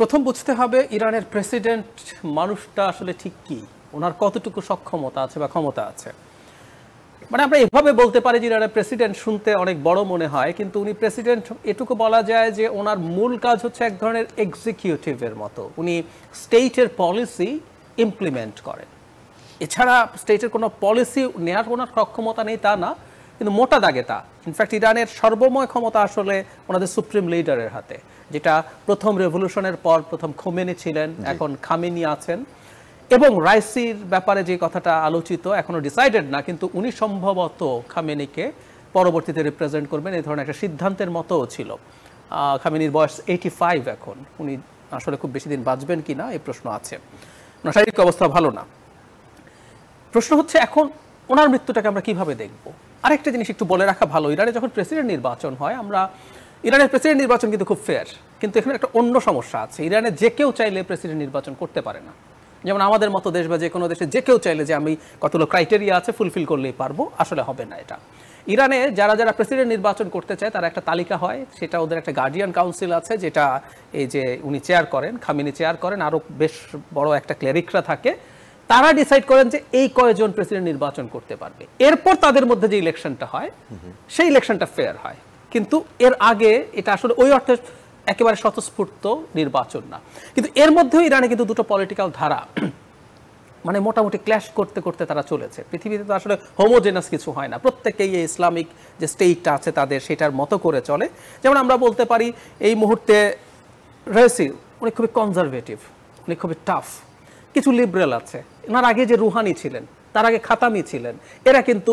প্রথম বুঝতে হবে ইরানের প্রেসিডেন্ট মানুষটা আসলে ঠিক কি ওনার কতটুকু সক্ষমতা আছে বা ক্ষমতা আছে মানে আমরা এভাবে বলতে পারি যে ইরানের প্রেসিডেন্ট শুনতে অনেক বড় মনে হয় কিন্তু উনি প্রেসিডেন্ট এটুকু বলা যায় যে ওনার মূল কাজ হচ্ছে এক ধরনের এক্সিকিউটিভের মতো উনি স্টেটের পলিসি ইমপ্লিমেন্ট করেন এছাড়া স্টেটের কোনো পলিসি নেওয়ার ওনার সক্ষমতা নেই তা না কিন্তু মোটা দাগে তা ইনফ্যাক্ট ইরানের সর্বময় ক্ষমতা আসলে ওনাদের সুপ্রিম লিডারের হাতে যেটা প্রথম রেভলিউশনের পর প্রথম খোমেনি ছিলেন এখন খামিনি আছেন এবং রাইসির ব্যাপারে যে কথাটা আলোচিত এখনো ডিসাইডেড না কিন্তু উনি সম্ভবত খামেনিকে পরবর্তীতে রিপ্রেজেন্ট করবেন এই ধরনের একটা সিদ্ধান্তের মতো ছিল খামিনির বয়স এইটি ফাইভ এখন উনি আসলে খুব বেশি দিন বাঁচবেন কি না এই প্রশ্ন আছে শারীরিক অবস্থা ভালো না প্রশ্ন হচ্ছে এখন ওনার মৃত্যুটাকে আমরা কিভাবে দেখব আরেকটা জিনিস একটু বলে রাখা ভালো ইরানে যখন প্রেসিডেন্ট নির্বাচন হয় আমরা ইরানের প্রেসিডেন্ট নির্বাচন কিন্তু খুব ফেয়ার কিন্তু এখানে একটা অন্য সমস্যা আছে ইরানে যে কেউ চাইলে প্রেসিডেন্ট নির্বাচন করতে পারে না যেমন আমাদের মতো দেশ বা যে কোনো দেশে যে কেউ চাইলে যে আমি কতগুলো ক্রাইটেরিয়া আছে ফুলফিল করলেই পারবো আসলে হবে না এটা ইরানে যারা যারা প্রেসিডেন্ট নির্বাচন করতে চায় তারা একটা তালিকা হয় সেটা ওদের একটা গার্ডিয়ান কাউন্সিল আছে যেটা এই যে উনি চেয়ার করেন খামিনি চেয়ার করেন আরও বেশ বড় একটা ক্লেরিকরা থাকে তারা ডিসাইড করেন যে এই কয়জন প্রেসিডেন্ট নির্বাচন করতে পারবে এরপর তাদের মধ্যে যে ইলেকশনটা হয় সেই ইলেকশনটা ফেয়ার হয় কিন্তু এর আগে এটা আসলে ওই অর্থে একেবারে স্বতঃস্ফূর্ত নির্বাচন না কিন্তু এর মধ্যেও ইরানে কিন্তু দুটো পলিটিক্যাল ধারা মানে মোটামুটি ক্ল্যাশ করতে করতে তারা চলেছে পৃথিবীতে তো আসলে হোমোজেনাস কিছু হয় না প্রত্যেকেই এই ইসলামিক যে স্টেটটা আছে তাদের সেটার মতো করে চলে যেমন আমরা বলতে পারি এই মুহূর্তে রয়েসি উনি খুবই কনজারভেটিভ উনি খুবই টাফ কিছু লিবারেল আছে এনার আগে যে রুহানি ছিলেন তার আগে খাতামি ছিলেন এরা কিন্তু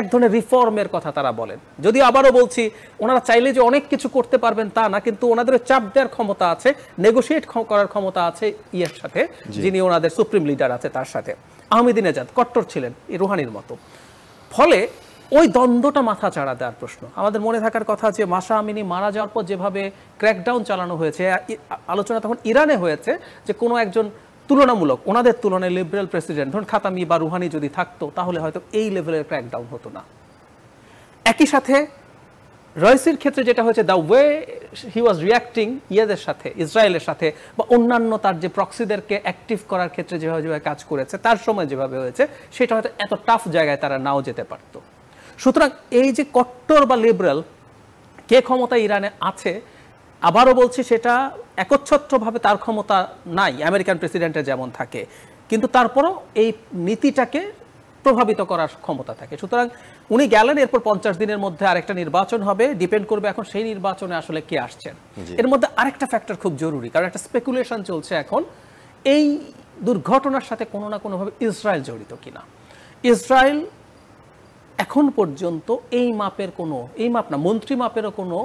এক ধরনের রিফর্মের কথা তারা বলেন যদি আবারও বলছি ওনারা চাইলে যে অনেক কিছু করতে পারবেন তা না কিন্তু ওনাদের চাপ দেওয়ার ক্ষমতা আছে নেগোসিয়েট করার ক্ষমতা আছে ইয়ের সাথে যিনি ওনাদের সুপ্রিম লিডার আছে তার সাথে এজাদ কট্টর ছিলেন এই রুহানির মতো ফলে ওই দ্বন্দ্বটা মাথা চাড়া দেওয়ার প্রশ্ন আমাদের মনে থাকার কথা যে মাসা আমিনি মারা যাওয়ার পর যেভাবে ক্র্যাকডাউন চালানো হয়েছে আলোচনা তখন ইরানে হয়েছে যে কোনো একজন তুলনামূলক ওনাদের তুলনায় লিবারেল প্রেসিডেন্ট ধরুন খাতামি বা রুহানি যদি থাকতো তাহলে হয়তো এই লেভেলের ক্র্যাকডাউন হতো না একই সাথে রয়েসির ক্ষেত্রে যেটা হয়েছে the way he was reacting ইয়েদের সাথে ইসরায়েলের সাথে বা অন্যান্য তার যে প্রক্সিদেরকে অ্যাক্টিভ করার ক্ষেত্রে যেভাবে যেভাবে কাজ করেছে তার সময় যেভাবে হয়েছে সেটা হয়তো এত টাফ জায়গায় তারা নাও যেতে পারত সুতরাং এই যে কট্টর বা লিবারেল কে ক্ষমতা ইরানে আছে আবারও বলছি সেটা একচ্ছত্রভাবে তার ক্ষমতা নাই আমেরিকান প্রেসিডেন্টের যেমন থাকে কিন্তু তারপরও এই নীতিটাকে প্রভাবিত করার ক্ষমতা থাকে সুতরাং উনি গেলেন এরপর পঞ্চাশ দিনের মধ্যে আরেকটা নির্বাচন হবে ডিপেন্ড করবে এখন সেই নির্বাচনে আসলে কে আসছেন এর মধ্যে আরেকটা ফ্যাক্টর খুব জরুরি কারণ একটা স্পেকুলেশন চলছে এখন এই দুর্ঘটনার সাথে কোনো না কোনোভাবে ইসরায়েল জড়িত কিনা ইসরায়েল এখন পর্যন্ত এই মাপের কোনো এই মাপ না মন্ত্রী মাপেরও কোনো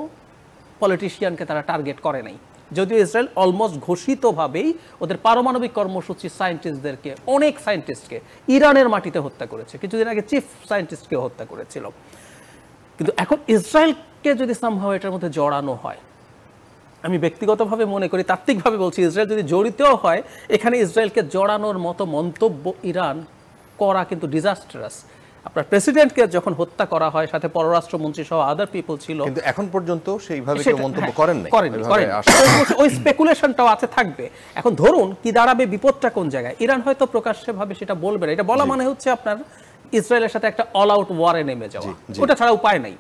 পলিটিশিয়ানকে তারা টার্গেট করে নাই যদিও ইসরায়েল অলমোস্ট ঘোষিতভাবেই ওদের পারমাণবিক কর্মসূচি সায়েন্টিস্টদেরকে অনেক সায়েন্টিস্টকে ইরানের মাটিতে হত্যা করেছে কিছুদিন আগে চিফ সায়েন্টিস্টকে হত্যা করেছিল কিন্তু এখন ইসরায়েলকে যদি সম্ভব এটার মধ্যে জড়ানো হয় আমি ব্যক্তিগতভাবে মনে করি তাত্ত্বিকভাবে বলছি ইসরায়েল যদি জড়িতও হয় এখানে ইসরায়েলকে জড়ানোর মতো মন্তব্য ইরান করা কিন্তু ডিজাস্টারাস আপনার প্রেসিডেন্টকে যখন হত্যা করা হয় সাথে পররাষ্ট্রমন্ত্রী সহ আদার পিপল ছিল কিন্তু এখন পর্যন্ত সেইভাবে কেউ মন্তব্য হ্যাঁ, করেন নাই করেন করেন ওই স্পেকুলেশনটাও আছে থাকবে এখন ধরুন কি দাঁড়াবে বিপদটা কোন জায়গায় ইরান হয়তো প্রকাশ্যে ভাবে সেটা বলবে না এটা বলা মানে হচ্ছে আপনার ইসরায়েলের সাথে একটা অল আউট ওয়ারে নেমে যাওয়া ওটা ছাড়া উপায় নাই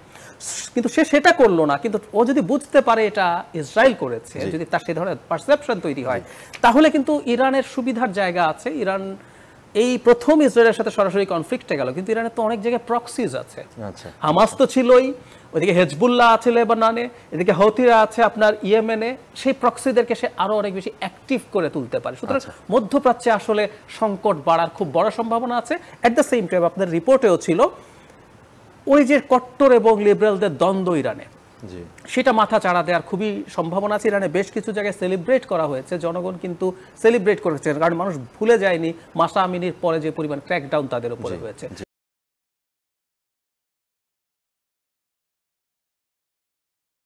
কিন্তু সে সেটা করলো না কিন্তু ও যদি বুঝতে পারে এটা ইসরায়েল করেছে যদি তার সে ধরনের পারসেপশন তৈরি হয় তাহলে কিন্তু ইরানের সুবিধার জায়গা আছে ইরান এই প্রথম ইসরায়েলের সাথে সরাসরি কনফ্লিক্টে গেল কিন্তু ইরানের তো অনেক জায়গায় প্রক্সিজ আছে আচ্ছা। হামাস তো ছিলই ওইদিকে হেজবুল্লাহ আছে লেবাননে এদিকে হতিরা আছে আপনার ইয়েমেনে সেই প্রক্সিদেরকে সে আরো অনেক বেশি অ্যাক্টিভ করে তুলতে পারে সুতরাং আচ্ছা। মধ্যপ্রাচ্যে আসলে সংকট বাড়ার খুব বড় সম্ভাবনা আছে অ্যাট দ্য সেম টাইম আপনার রিপোর্টেও ছিল ওই যে কট্টর এবং লিবারেলদের দ্বন্দ্ব ইরানে সেটা মাথা চাড়া দেওয়ার খুবই সম্ভাবনা আছে ইরানে বেশ কিছু জায়গায় সেলিব্রেট করা হয়েছে জনগণ কিন্তু সেলিব্রেট করেছেন কারণ মানুষ ভুলে যায়নি মাসা আমিনির পরে যে পরিমাণ ক্র্যাকডাউন তাদের উপরে হয়েছে